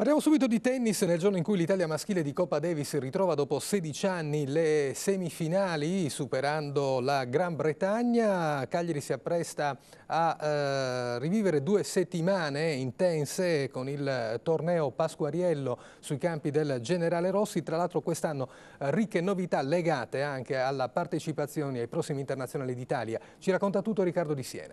Parliamo subito di tennis nel giorno in cui l'Italia maschile di Coppa Davis ritrova dopo 16 anni le semifinali superando la Gran Bretagna. Cagliari si appresta a eh, rivivere due settimane intense con il torneo Pasquariello sui campi del Generale Rossi. Tra l'altro quest'anno eh, ricche novità legate anche alla partecipazione ai prossimi internazionali d'Italia. Ci racconta tutto Riccardo Di Siena.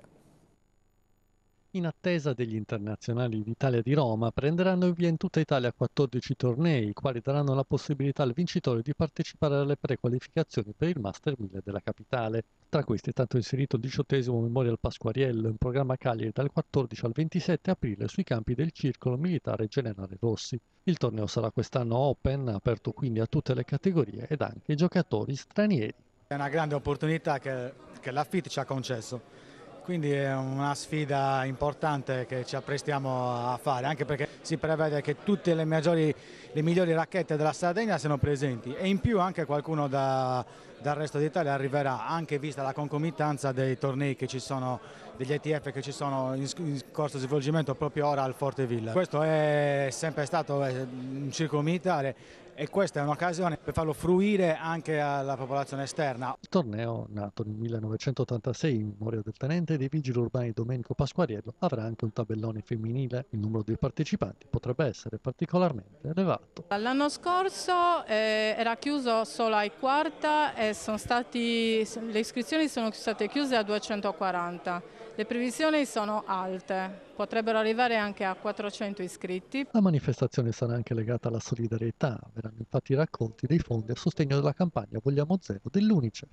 In attesa degli internazionali d'Italia di Roma, prenderanno via in tutta Italia 14 tornei, i quali daranno la possibilità al vincitore di partecipare alle prequalificazioni per il Master 1000 della capitale. Tra questi è stato inserito il diciottesimo Memorial Pasquariello, in programma a Cagliari dal 14 al 27 aprile sui campi del Circolo Militare Generale Rossi. Il torneo sarà quest'anno open, aperto quindi a tutte le categorie ed anche ai giocatori stranieri. È una grande opportunità che, che la FIT ci ha concesso quindi è una sfida importante che ci apprestiamo a fare, anche perché si prevede che tutte le maggiori le migliori racchette della Sardegna siano presenti e in più anche qualcuno da, dal resto d'Italia arriverà anche vista la concomitanza dei tornei che ci sono, degli ETF che ci sono in, in corso svolgimento proprio ora al Forte Questo è sempre stato eh, un circolo militare e questa è un'occasione per farlo fruire anche alla popolazione esterna. Il torneo nato nel 1986 in memoria del tenente L'Ordine dei Vigili Urbani Domenico Pasquariello avrà anche un tabellone femminile. Il numero dei partecipanti potrebbe essere particolarmente elevato. L'anno scorso eh, era chiuso solo ai quarta e stati, le iscrizioni sono state chiuse a 240. Le previsioni sono alte, potrebbero arrivare anche a 400 iscritti. La manifestazione sarà anche legata alla solidarietà, verranno infatti raccolti dei fondi a sostegno della campagna Vogliamo Zero dell'Unicef.